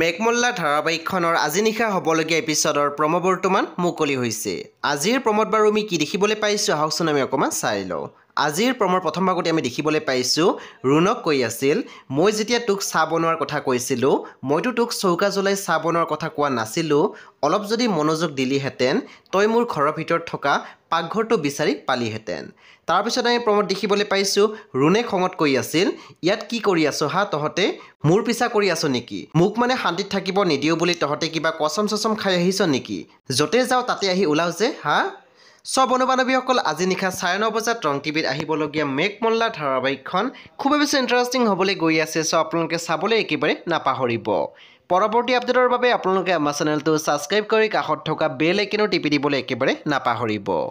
মেঘমল্লা ধাৰাবাহিকখনৰ আজি নিশা হ'বলগীয়া এপিছডৰ প্ৰমো বৰ্তমান মুকলি হৈছে আজিৰ প্ৰমোদ বাৰু আমি কি দেখিবলৈ পাইছোঁ আহকচোন আমি অকণমান চাই লওঁ আজিৰ প্ৰমৰ প্ৰথম ভাগতে আমি দেখিবলৈ পাইছোঁ ৰুণক কৈ আছিল মই যেতিয়া তোক চাহ বনোৱাৰ কথা কৈছিলোঁ মইতো তোক চৌকা জ্বলাই চাহ বনোৱাৰ কথা কোৱা নাছিলোঁ অলপ যদি মনোযোগ দিলিহেঁতেন তই মোৰ ঘৰৰ ভিতৰত থকা পাকঘৰটো বিচাৰি পালিহেঁতেন তাৰপিছত আমি প্ৰমত দেখিবলৈ পাইছোঁ ৰুণে খঙত কৈ আছিল ইয়াত কি কৰি আছো হা তহঁতে মোৰ পিছা কৰি আছ নেকি মোক মানে শান্তিত থাকিব নিদিওঁ বুলি তহঁতে কিবা কচম চচম খাই আহিছ নেকি য'তে যাওঁ তাতে আহি ওলাওঁ যে হা সব অনুবান্ধৱীসকল আজি নিশা চাৰে ন বজাত ৰং টিভিত আহিবলগীয়া মেক মল্লা ধাৰাবাহিকখন খুবেই বেছি ইণ্টাৰেষ্টিং হ'বলৈ গৈ আছে চ' আপোনালোকে চাবলৈ একেবাৰে নাপাহৰিব পৰৱৰ্তী আপডেটৰ বাবে আপোনালোকে আমাৰ চেনেলটো ছাবস্ক্ৰাইব কৰি কাষত থকা বেল আইকেনো টিপি দিবলৈ একেবাৰে নাপাহৰিব